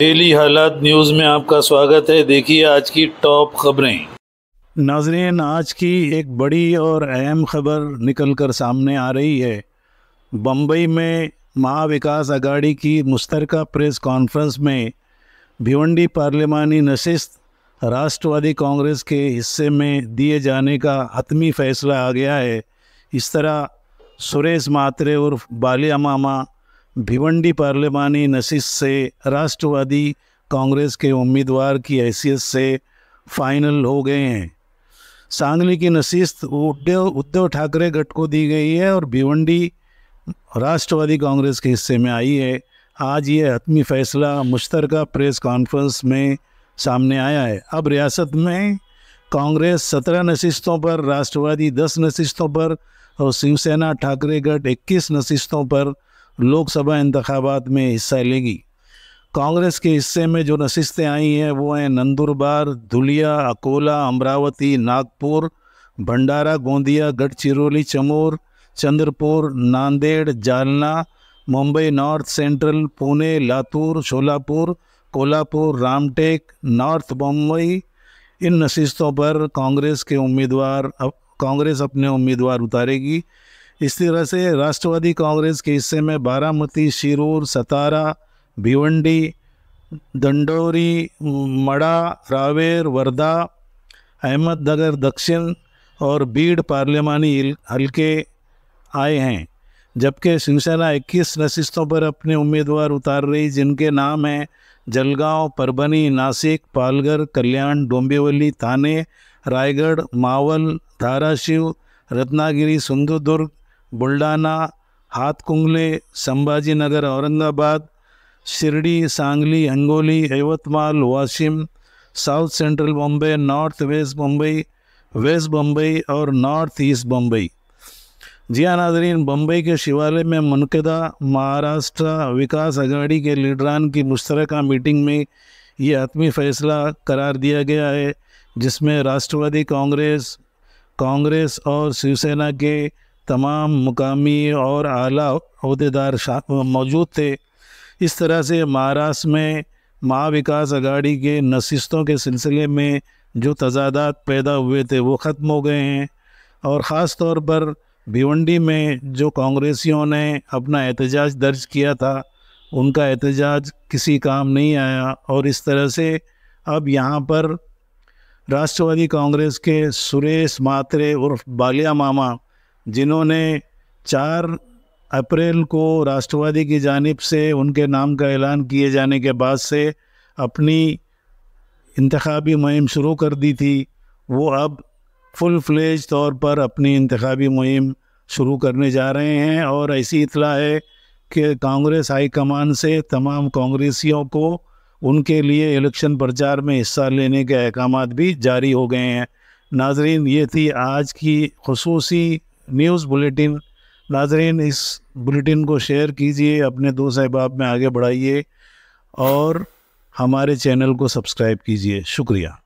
daily हालात news में आपका स्वागत है देखिए आज की टॉप खबरें नाजरीन आज की एक बड़ी और अहम खबर निकल कर सामने आ रही है बम्बई में महाविकास अगाड़ी की मुश्तरक प्रेस कॉन्फ्रेंस में भिवंडी पार्लियामानी नशस्त राष्ट्रवादी कांग्रेस के हिस्से में दिए जाने का हतमी फैसला आ गया है इस तरह सुरेश मात्रे उर्फ बालिया मामा भिवंडी पार्लियामानी नशीस से राष्ट्रवादी कांग्रेस के उम्मीदवार की हैसियत से फाइनल हो गए हैं सांगली की नशीस्त उद्धव उद्धव ठाकरे गट को दी गई है और भिवंडी राष्ट्रवादी कांग्रेस के हिस्से में आई है आज ये हतमी फैसला मुश्तरका प्रेस कॉन्फ्रेंस में सामने आया है अब रियासत में कांग्रेस सत्रह नशिस्तों पर राष्ट्रवादी दस नशिस्तों पर और शिवसेना ठाकरेगढ़ इक्कीस नशिस्तों पर लोकसभा इंतबात में हिस्सा लेगी कांग्रेस के हिस्से में जो नशिस्तें आई हैं वो हैं Nandurbar Dhulia Akola Amravati Nagpur Bhandara Gondiya Gadchiroli Chamor Chandrapur Nanded Jalna Mumbai north central Pune Latur Sholapur Kolhapur Ramtek north Bambai इन नशिस्तों पर कांग्रेस के उम्मीदवार अब कांग्रेस अपने उम्मीदवार उतारेगी इस तरह से राष्ट्रवादी कांग्रेस के हिस्से में बारामती शिरूर सतारा भिवंडी दंडोरी मड़ा रावेर वर्धा अहमदनगर दक्षिण और बीड पार्लियामानी हल्के आए हैं जबकि शिवसेना 21 नशिस्तों पर अपने उम्मीदवार उतार रही जिनके नाम हैं Jalgaon Parbhani Nashik Palghar Kalyan Dombivli Thane Raigad Maval Dharashiv Ratnagiri Sindhudurg Kungle Sambhaji Nagar Aurangabad Shirdi Sangli Hangoli Yavatmal Washim south central Bombay north west Bambai west Bambai और नॉर्थ ईस्ट बम्बई जी हाँ नाजरीन बम्बई के शिवालय में मनकदा महाराष्ट्र विकास अघाड़ी के लीडरान की मुश्तरक मीटिंग में ये हतमी फैसला करार दिया गया है जिसमें राष्ट्रवादी कांग्रेस कांग्रेस और शिवसेना के तमाम मुकामी और आला मौजूद थे इस तरह से महाराष्ट्र में महाविकास विकास के नशिस्तों के सिलसिले में जो तजादात पैदा हुए थे वो ख़त्म हो गए हैं और ख़ास तौर पर भिवंडी में जो कांग्रेसियों ने अपना एहतजाज दर्ज किया था उनका एहतजाज किसी काम नहीं आया और इस तरह से अब यहाँ पर राष्ट्रवादी कांग्रेस के सुरेश मात्रे उर्फ बालिया मामा जिन्होंने चार अप्रैल को राष्ट्रवादी की जानब से उनके नाम का ऐलान किए जाने के बाद से अपनी इंतबी मुहिम शुरू कर दी थी वो अब फुल फ्लेज तौर पर अपनी इंतबी मुहिम शुरू करने जा रहे हैं और ऐसी इतला है कि कांग्रेस हाईकमान से तमाम कांग्रेसियों को उनके लिए इलेक्शन प्रचार में हिस्सा लेने के अहकाम भी जारी हो गए हैं नाजरीन ये थी आज की खसूसी न्यूज़ बुलेटिन नाजरीन इस बुलेटिन को शेयर कीजिए अपने दो अहबाब में आगे बढ़ाइए और हमारे चैनल को सब्सक्राइब कीजिए शुक्रिया